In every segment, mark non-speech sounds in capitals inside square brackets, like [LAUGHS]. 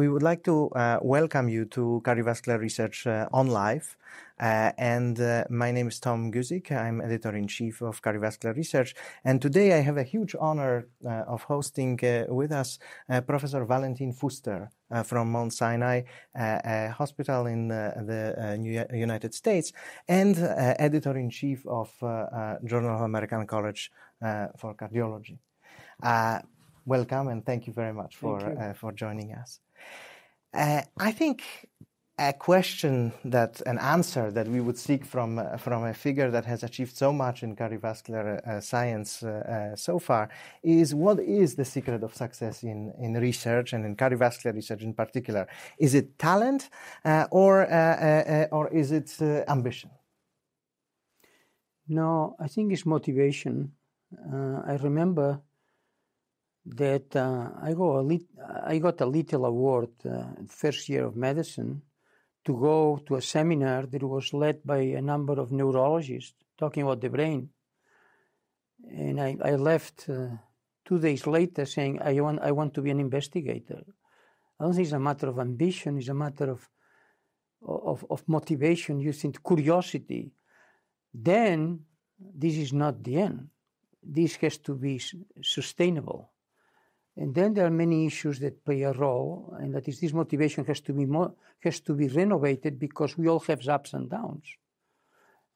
We would like to uh, welcome you to Cardiovascular Research uh, on Live. Uh, and uh, my name is Tom Guzik. I'm editor in chief of Cardiovascular Research. And today I have a huge honor uh, of hosting uh, with us Professor Valentin Fuster from Mount Sinai Hospital in the New United States and editor in chief of Journal of American College for Cardiology welcome and thank you very much for uh, for joining us. Uh, I think a question that an answer that we would seek from uh, from a figure that has achieved so much in cardiovascular uh, science uh, uh so far is what is the secret of success in in research and in cardiovascular research in particular is it talent uh, or uh, or is it ambition no i think it's motivation i remember that uh, I, go lit- I got a little award uh, first year of medicine to go to a seminar that was led by a number of neurologists talking about the brain. And I, I left uh, two days later saying, I want, I want to be an investigator. I don't think it's a matter of ambition, it's a matter of, of, of motivation, using curiosity. Then this is not the end. This has to be sustainable and then there are many issues that play a role, and that is this motivation has to be more, has to be renovated because we all have ups and downs.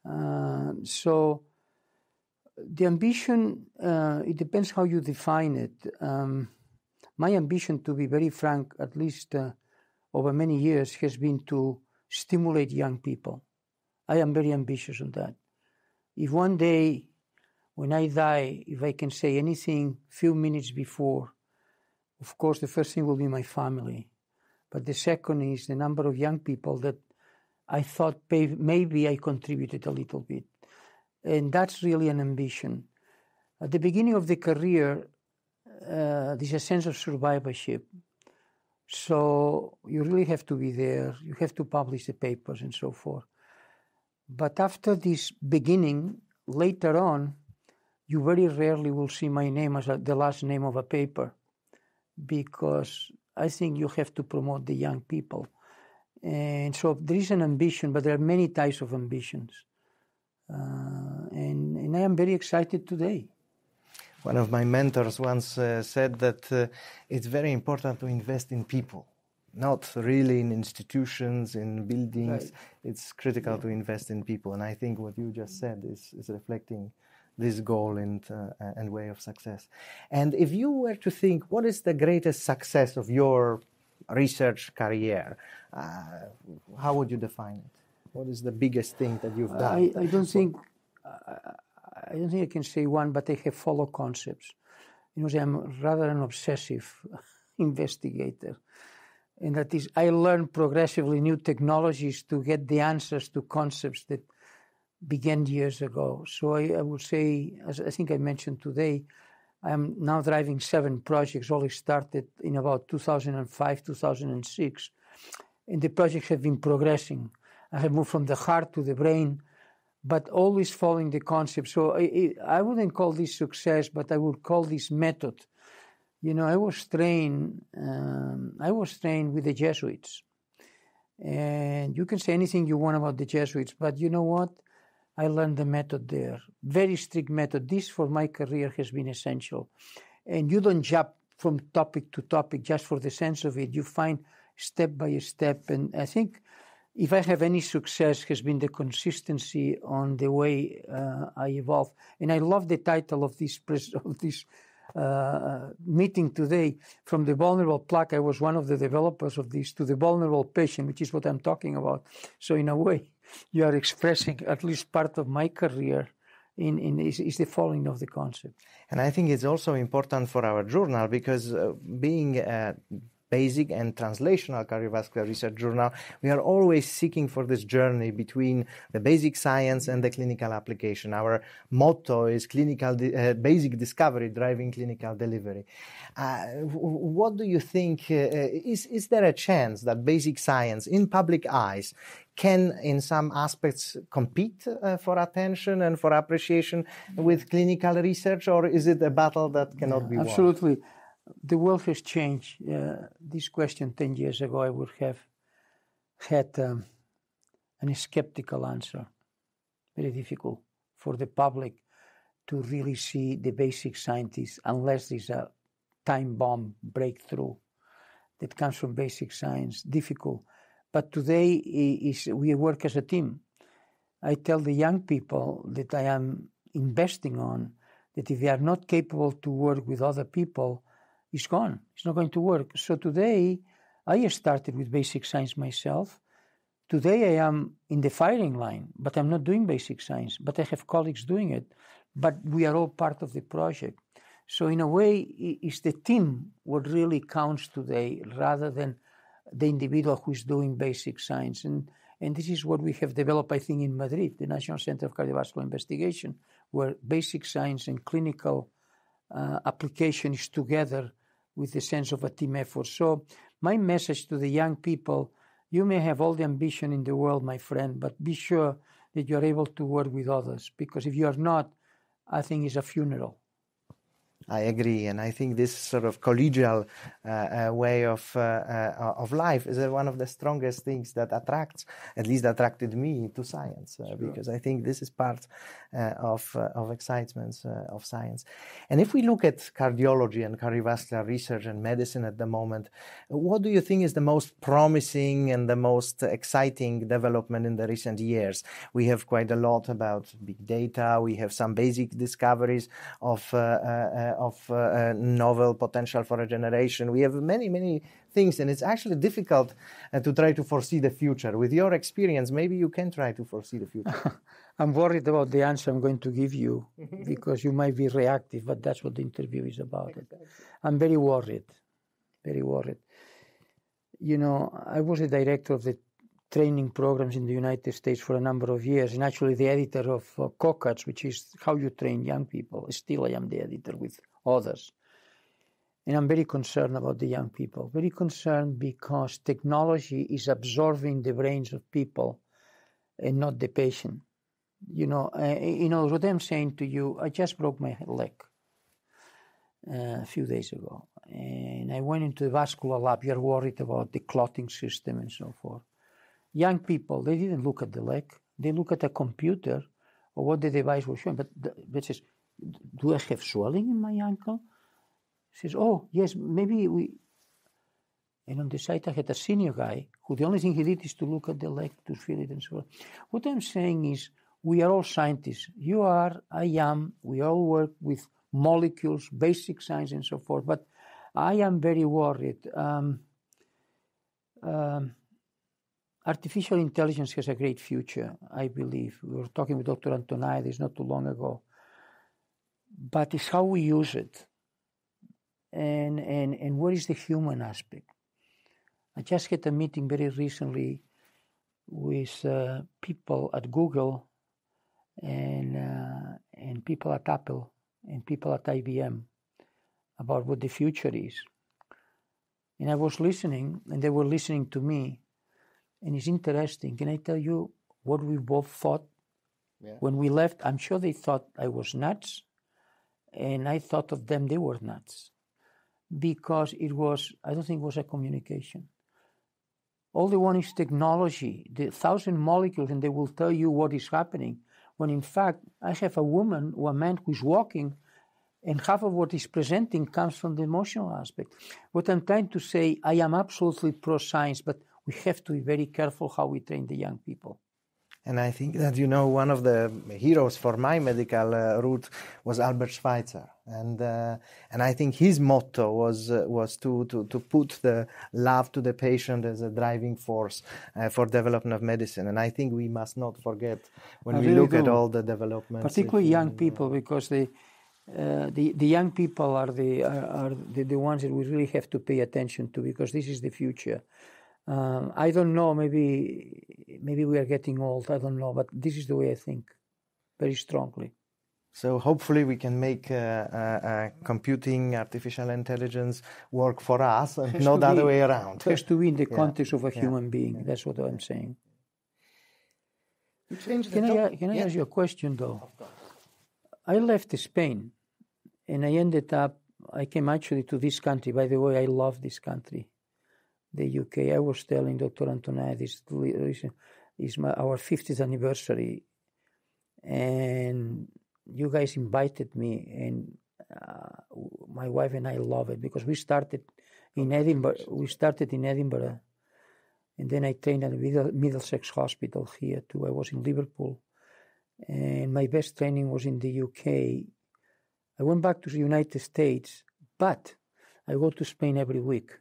Uh, so the ambition uh, it depends how you define it. Um, my ambition, to be very frank, at least uh, over many years, has been to stimulate young people. I am very ambitious on that. If one day, when I die, if I can say anything few minutes before of course, the first thing will be my family. But the second is the number of young people that I thought maybe I contributed a little bit. And that's really an ambition. At the beginning of the career, uh, there's a sense of survivorship. So you really have to be there, you have to publish the papers and so forth. But after this beginning, later on, you very rarely will see my name as a, the last name of a paper because I think you have to promote the young people. And so there is an ambition, but there are many types of ambitions. Uh, and, and I am very excited today. One of my mentors once uh, said that uh, it's very important to invest in people, not really in institutions, in buildings. Right. It's critical yeah. to invest in people. And I think what you just said is, is reflecting this goal and, uh, and way of success. And if you were to think, what is the greatest success of your research career, uh, how would you define it? What is the biggest thing that you've done? I, I don't think I don't think I can say one, but I have follow concepts. You know, I'm rather an obsessive [LAUGHS] investigator, and that is I learn progressively new technologies to get the answers to concepts that began years ago. So I, I would say, as I think I mentioned today, I'm now driving seven projects. All started in about 2005, 2006. And the projects have been progressing. I have moved from the heart to the brain, but always following the concept. So I, I wouldn't call this success, but I would call this method. You know, I was trained. Um, I was trained with the Jesuits, and you can say anything you want about the Jesuits, but you know what? I learned the method there. Very strict method. This for my career has been essential. And you don't jump from topic to topic just for the sense of it. You find step by step. And I think if I have any success has been the consistency on the way uh, I evolve. And I love the title of this pres- [LAUGHS] of this uh, meeting today from the vulnerable plaque. I was one of the developers of this to the vulnerable patient, which is what I'm talking about. So in a way, you are expressing at least part of my career in, in is, is, the following of the concept. And I think it's also important for our journal because uh, being a basic and translational cardiovascular research journal, we are always seeking for this journey between the basic science and the clinical application. Our motto is clinical uh, basic discovery driving clinical delivery. Uh, what do you think uh, uh, is is there a chance that basic science in public eyes can, in some aspects, compete uh, for attention and for appreciation with clinical research, or is it a battle that cannot yeah, be won? Absolutely the world has changed. Uh, this question 10 years ago, I would have had um, a skeptical answer. Very difficult for the public to really see the basic scientists, unless there's a time bomb breakthrough that comes from basic science. Difficult. But today is we work as a team. I tell the young people that I am investing on that if they are not capable to work with other people, is gone. It's not going to work. So today, I started with basic science myself. Today, I am in the firing line, but I'm not doing basic science, but I have colleagues doing it. But we are all part of the project. So, in a way, it's the team what really counts today rather than the individual who is doing basic science. And, and this is what we have developed, I think, in Madrid, the National Center of Cardiovascular Investigation, where basic science and clinical uh, application is together with a sense of a team effort. So, my message to the young people you may have all the ambition in the world, my friend, but be sure that you are able to work with others because if you are not, I think it's a funeral. I agree, and I think this sort of collegial uh, uh way of uh, uh, of life is one of the strongest things that attracts, at least attracted me to science, sure. because I think this is part of of excitements of science. And if we look at cardiology and cardiovascular research and medicine at the moment, what do you think is the most promising and the most exciting development in the recent years? We have quite a lot about big data. We have some basic discoveries of uh, uh, uh, of uh, novel potential for a generation. We have many, many things, and it's actually difficult uh, to try to foresee the future. With your experience, maybe you can try to foresee the future. [LAUGHS] I'm worried about the answer I'm going to give you [LAUGHS] because you might be reactive, but that's what the interview is about. Exactly. I'm very worried, very worried. You know, I was a director of the training programs in the United States for a number of years, and actually the editor of uh, COCATS, which is how you train young people. Still, I am the editor with others. And I'm very concerned about the young people. Very concerned because technology is absorbing the brains of people and not the patient. You know, uh, you know what I'm saying to you. I just broke my leg uh, a few days ago, and I went into the vascular lab. You're worried about the clotting system and so forth young people, they didn't look at the leg; They look at a computer or what the device was showing. But they but says, do I have swelling in my ankle? She says, oh, yes, maybe we... And on the side, I had a senior guy who the only thing he did is to look at the leg, to feel it and so on. What I'm saying is, we are all scientists. You are, I am, we all work with molecules, basic science, and so forth. But I am very worried. Um, um, artificial intelligence has a great future, I believe. We were talking with Dr. Antoniadis not too long ago. But it's how we use it and, and, and what is the human aspect. I just had a meeting very recently with uh, people at Google and, uh, and people at Apple and people at IBM about what the future is. And I was listening, and they were listening to me and it's interesting. Can I tell you what we both thought? Yeah. When we left, I'm sure they thought I was nuts, and I thought of them, they were nuts. Because it was, I don't think it was a communication. All they want is technology, the thousand molecules, and they will tell you what is happening. When in fact, I have a woman or a man who is walking, and half of what is presenting comes from the emotional aspect. What I'm trying to say, I am absolutely pro science, but we have to be very careful how we train the young people. And I think that, you know, one of the heroes for my medical uh, route was Albert Schweitzer. And, uh, and I think his motto was, uh, was to, to, to put the love to the patient as a driving force uh, for development of medicine. And I think we must not forget when I we really look do. at all the developments. Particularly young people, because they, uh, the, the young people are, the, are, are the, the ones that we really have to pay attention to because this is the future. Um, I don't know. Maybe maybe we are getting old. I don't know, but this is the way I think, very strongly. So hopefully we can make uh, uh, uh computing, artificial intelligence work for us, and not the other way around. It has to be in the [LAUGHS] yeah. context of a yeah. human being. Yeah. That's what I'm saying. Can I, can I ask you a question though? I left Spain, and I ended up. I came actually to this country. By the way, I love this country the UK. I was telling Dr. Antonidis, it's our 50th anniversary, and you guys invited me, and uh, my wife and I love it because we started in oh, Edinburgh. We started in Edinburgh, and then I trained at Middlesex Hospital here too. I was in Liverpool, and my best training was in the UK. I went back to the United States, but I go to Spain every week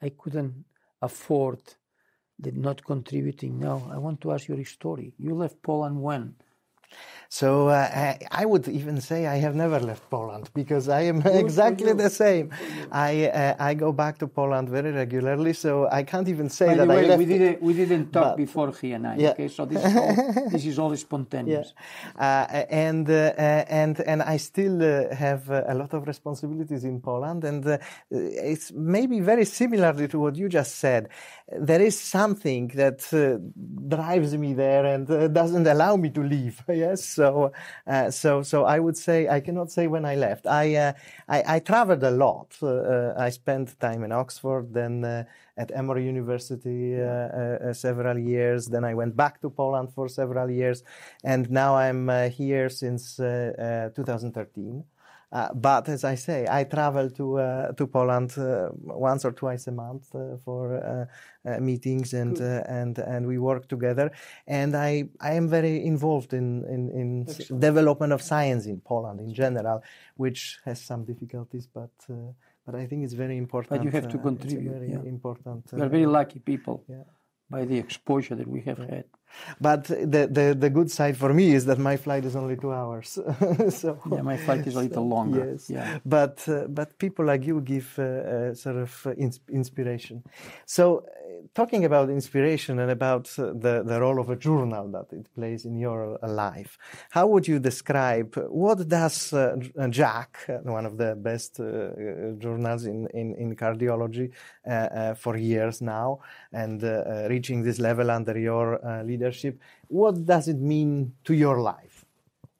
I couldn't afford did not contributing. Now, I want to ask your story. You left Poland when? So uh, I, would even say I have never left Poland because I am [LAUGHS] exactly the same. I uh, I go back to Poland very regularly, so I can't even say By that way, I left. We didn't we didn't talk but, before he and I. Yeah. Okay, so this is [LAUGHS] all, this is all spontaneous. Yeah. Uh, and uh, uh, and and I still uh, have a lot of responsibilities in Poland, and it's maybe very similarly to what you just said. There is something that drives me there and doesn't allow me to leave. [LAUGHS] yes. So, uh, so, so I would say I cannot say when I left. I uh, I, I, traveled a lot. Uh, uh I spent time in Oxford, then uh, at Emory University uh, several years. Then I went back to Poland for several years, and now I'm here since 2013. Uh, but as I say, I travel to uh, to Poland uh, once or twice a month uh, for uh, uh, meetings and and and we work together. And I I am very involved in in, in development of science in Poland in general, which has some difficulties, but. but I think it's very important. But you have to contribute. very yeah. important. we are very lucky people yeah. by the exposure that we have yeah. had. But the, the, the good side for me is that my flight is only two hours. [LAUGHS] so yeah, my flight is a little longer. Yes. Yeah. But uh, but people like you give uh, uh, sort of uh, inspiration. So uh, talking about inspiration and about uh, the the role of a journal that it plays in your life, how would you describe what does Jack, one of the best journals in in, in cardiology for years now, and reaching this level under your leadership? leadership. What does it mean to your life?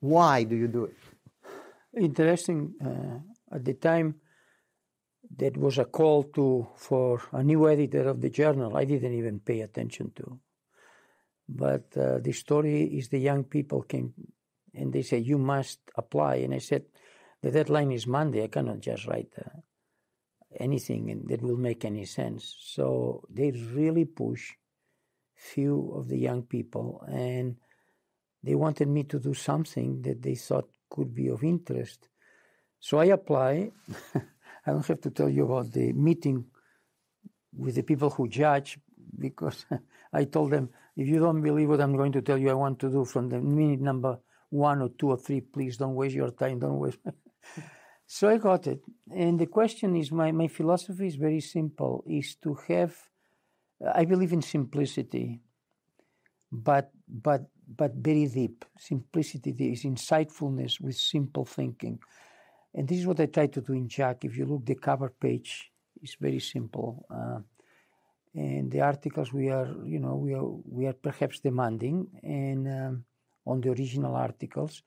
Why do you do it? Interesting. Uh, at the time, that was a call to for a new editor of the journal. I didn't even pay attention to. But uh, the story is the young people came and they said, You must apply. And I said, The deadline is Monday. I cannot just write uh, anything that will make any sense. So they really push few of the young people, and they wanted me to do something that they thought could be of interest. So I apply. [LAUGHS] I don't have to tell you about the meeting with the people who judge because [LAUGHS] I told them, if you don't believe what I'm going to tell you, I want to do from the minute number one or two or three, please don't waste your time, don't waste. [LAUGHS] so I got it. And the question is my, my philosophy is very simple is to have I believe in simplicity, but but but very deep. Simplicity is insightfulness with simple thinking, and this is what I try to do in Jack. If you look, the cover page is very simple, uh, and the articles we are, you know, we are we are perhaps demanding and um, on the original articles,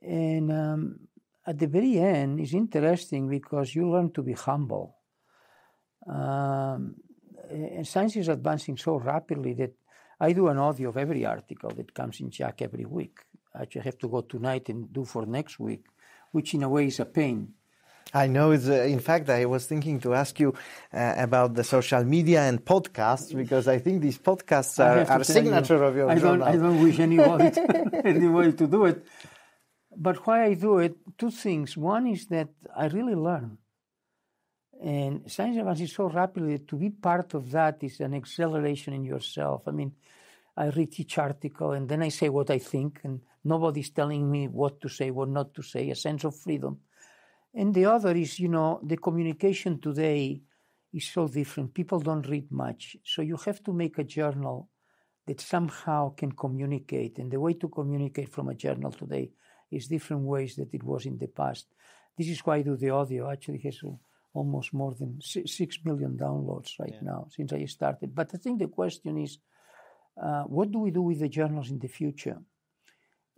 and um, at the very end is interesting because you learn to be humble. Um, and eh, science is advancing so rapidly that I do an audio of every article that comes in Jack every week. I have to go tonight and do for next week, which in a way is a pain. I know. It's, uh, in fact, I was thinking to ask you uh, about the social media and podcasts because I think these podcasts are, a signature you, of your I journal. Don't, I don't wish anybody any anybody to do it. But why I do it, two things. One is that I really learn. And science advances so rapidly that to be part of that is an acceleration in yourself. I mean, I read each article and then I say what I think, and nobody's telling me what to say, what not to say, a sense of freedom. And the other is, you know, the communication today is so different. People don't read much. So you have to make a journal that somehow can communicate. And the way to communicate from a journal today is different ways that it was in the past. This is why I do the audio. Actually, Jesús almost more than six million downloads right yeah. now since I started. But I think the question is, uh, what do we do with the journals in the future?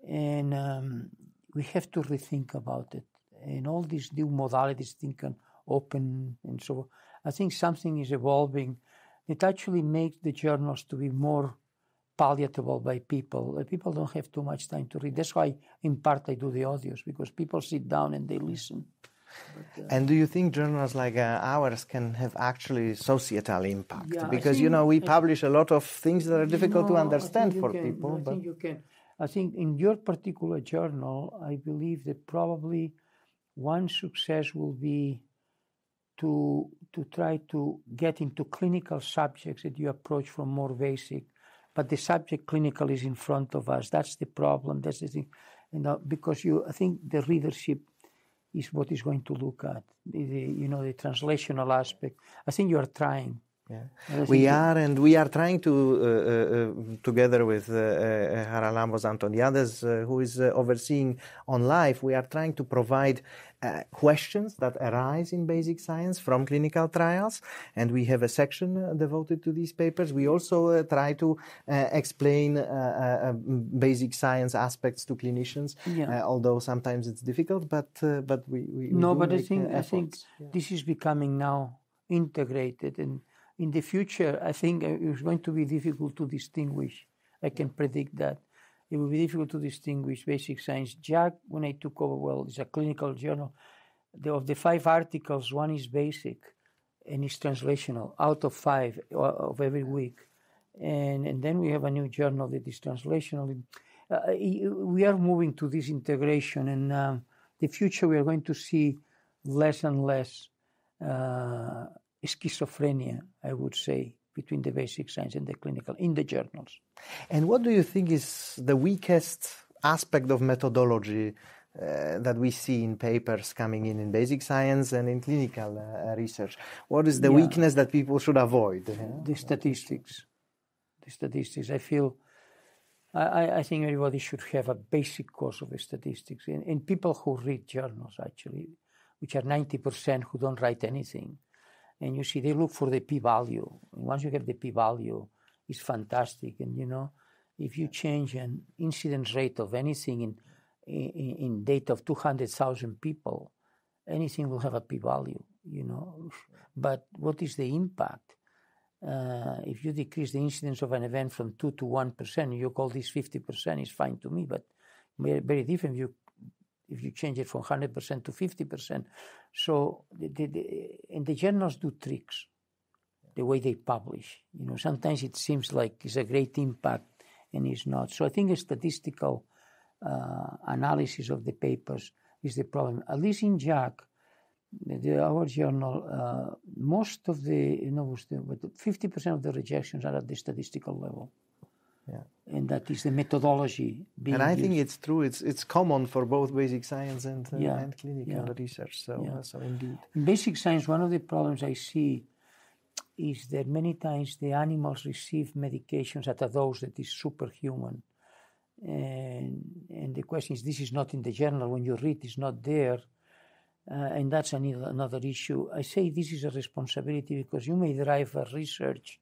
And um, we have to rethink about it. And all these new modalities, think and open and so on. I think something is evolving that actually makes the journals to be more palatable by people. Uh, people don't have too much time to read. That's why, in part, I do the audios because people sit down and they listen. Uh, and do you think journals like uh, ours can have actually societal impact? Yeah, because think, you know we publish a lot of things that are difficult to understand for can, people. I but... think you can. I think in your particular journal, I believe that probably one success will be to to try to get into clinical subjects that you approach from more basic, but the subject clinical is in front of us. That's the problem. That's the thing, you know, because you I think the readership is what is going to look at the, you know the translational aspect i think you are trying yeah. We are, and we are trying to, uh, uh, uh together with uh, uh Haralambos Antoniades, uh, who is overseeing on life, we are trying to provide questions that arise in basic science from clinical trials, and we have a section devoted to these papers. We also try to explain um, basic science aspects to clinicians, yeah. although sometimes it's difficult. But but we, we, no, but I think I think yeah. this is becoming now integrated and in the future, I think uh, it's going to be difficult to distinguish. I can predict that. It will be difficult to distinguish basic science. Jack, when I took over, well, it's a clinical journal. The, of the five articles, one is basic and it's translational out of five of every week. And, and then we have a new journal that is translational. Uh, we are moving to this integration, and um, the future we are going to see less and less. Uh, schizophrenia, I would say, between the basic science and the clinical in the journals. And what do you think is the weakest aspect of methodology uh, that we see in papers coming in in basic science and in clinical uh, research. What is the yeah. weakness that people should avoid? The statistics. The statistics. I feel. I, I think everybody should have a basic course of statistics. And, and people who read journals, actually, which are 90% who don't write anything, and you see they look for the p-value. Once you have the p-value, it's fantastic. And you know, if you change an incidence rate of anything in in, in data of two hundred thousand people, anything will have a p-value. You know, but what is the impact? Uh, if you decrease the incidence of an event from two to one percent, you call this fifty percent. It's fine to me, but very, very different. You if you change it from 100% to 50%. So, the, the, the, and the journals do tricks the way they publish. You know, sometimes it seems like it's a great impact and it's not. So I think a statistical uh, analysis of the papers is the problem. At least in Jack, the, our journal, uh, most of the, you know, 50% of the rejections are at the statistical level. Yeah. And that is the methodology. and I used. think it's true. It's it's common for both basic science and, uh, yeah. and clinical yeah. research. So, yeah. so indeed. In basic science, one of the problems I see is that many times the animals receive medications at a dose that is superhuman. And, and the question is this is not in the journal when you read it's not there uh, and that's another, issue i say this is a responsibility because you may drive a research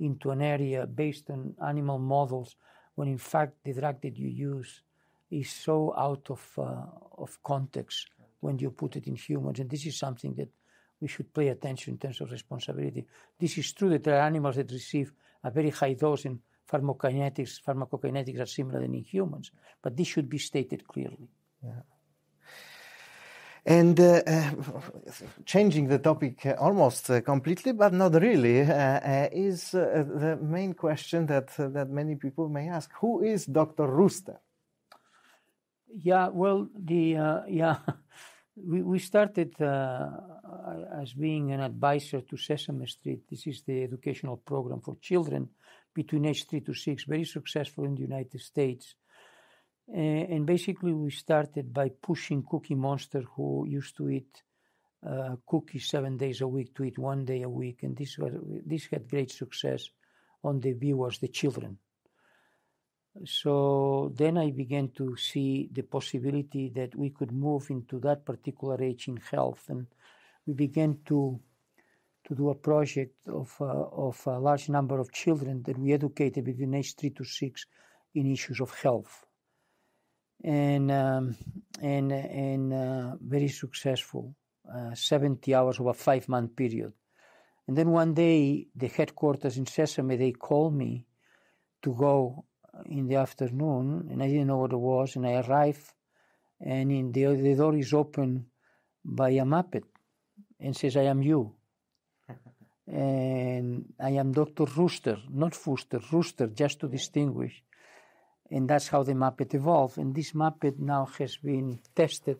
into an area based on animal models when in fact the drug that you use is so out of, uh, of context when you put it in humans. And this is something that we should pay attention in terms of responsibility. This is true that there are animals that receive a very high dose and pharmacokinetics, pharmacokinetics are similar than in humans, but this should be stated clearly. Yeah. And uh, uh, changing the topic uh, almost uh, completely, but not really, uh, uh is the main question that, that many people may ask Who is Dr. Rooster? Yeah, well, the yeah, [LAUGHS] we, we started as being an advisor to Sesame Street. This is the educational program for children between age three to six, very successful in the United States Eh, and basically we started by pushing cookie monster who used to eat uh, cookies seven days a week to eat one day a week and this was this had great success on the viewers the children so then i began to see the possibility that we could move into that particular age in health and we began to to do a project of uh, of a large number of children that we educated between age 3 to 6 in issues of health and um, and and uh, very successful, uh, 70 hours over a five month period. And then one day, the headquarters in Sesame they called me to go in the afternoon, and I didn't know what it was. And I arrived, and in the, the door is open by a Muppet, and says, "I am you." [LAUGHS] and I am Dr. Rooster, not Fuster, Rooster, just to distinguish and that's how the Muppet evolved. And this Muppet now has been tested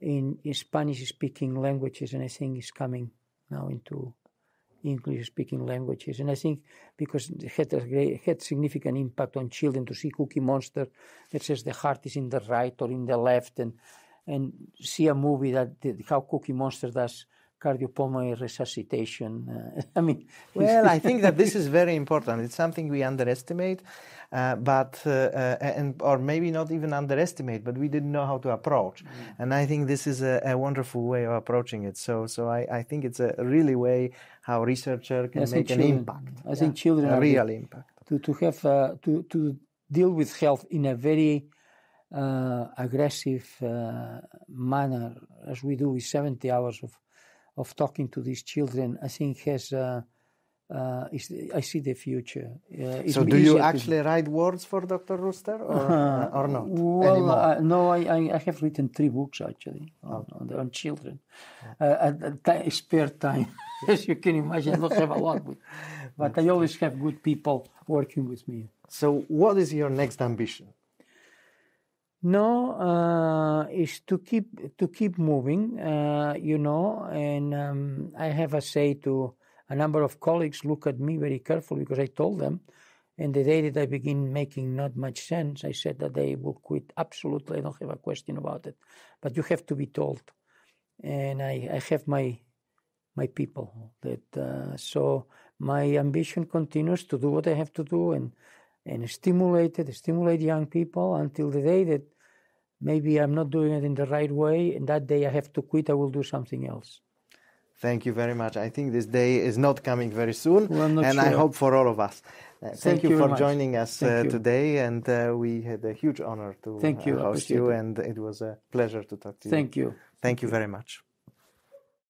in Spanish-speaking languages, and I think is coming now into English-speaking languages. And I think because it had a great, had significant impact on children to see Cookie Monster that says the heart is in the right or in the left, and and see a movie that, that how Cookie Monster does cardiopulmonary resuscitation. Uh, [LAUGHS] I mean, [LAUGHS] well, I think that this [LAUGHS] is very important. It's something we underestimate, uh, but uh, uh, and or maybe not even underestimate, but we didn't know how to approach. mm And I think this is a, a, wonderful way of approaching it. So, so I, I think it's a really way how researcher can make children, an impact. I think yeah, children a real the, impact to to have uh, to to deal with health in a very uh, aggressive manner as we do with 70 hours of of talking to these children, I think has. Uh, uh, I see the future. Uh, so, do you actually to... write words for Dr. Rooster or, uh-huh. uh, or not? Well, uh, no, I, I have written three books actually on, on, on children. Uh, at spare time, [LAUGHS] as you can imagine, I don't have a lot, with, but I always have good people working with me. So, what is your next ambition? No, uh, is to keep to keep moving, uh, you know. And um, I have a say to a number of colleagues look at me very carefully because I told them, and the day that I begin making not much sense, I said that they will quit absolutely. I don't have a question about it, but you have to be told, and I, I have my my people. That uh, so my ambition continues to do what I have to do and and stimulate it, stimulate young people until the day that maybe I'm not doing it in the right way, and that day I have to quit, I will do something else. Thank you very much. I think this day is not coming very soon, well, and sure. I hope for all of us. Uh, thank, thank, you, you for joining us uh, today, and uh, we had a huge honor to thank you, uh, host you, it. and it was a pleasure to talk to you. Thank you. Thank you very much.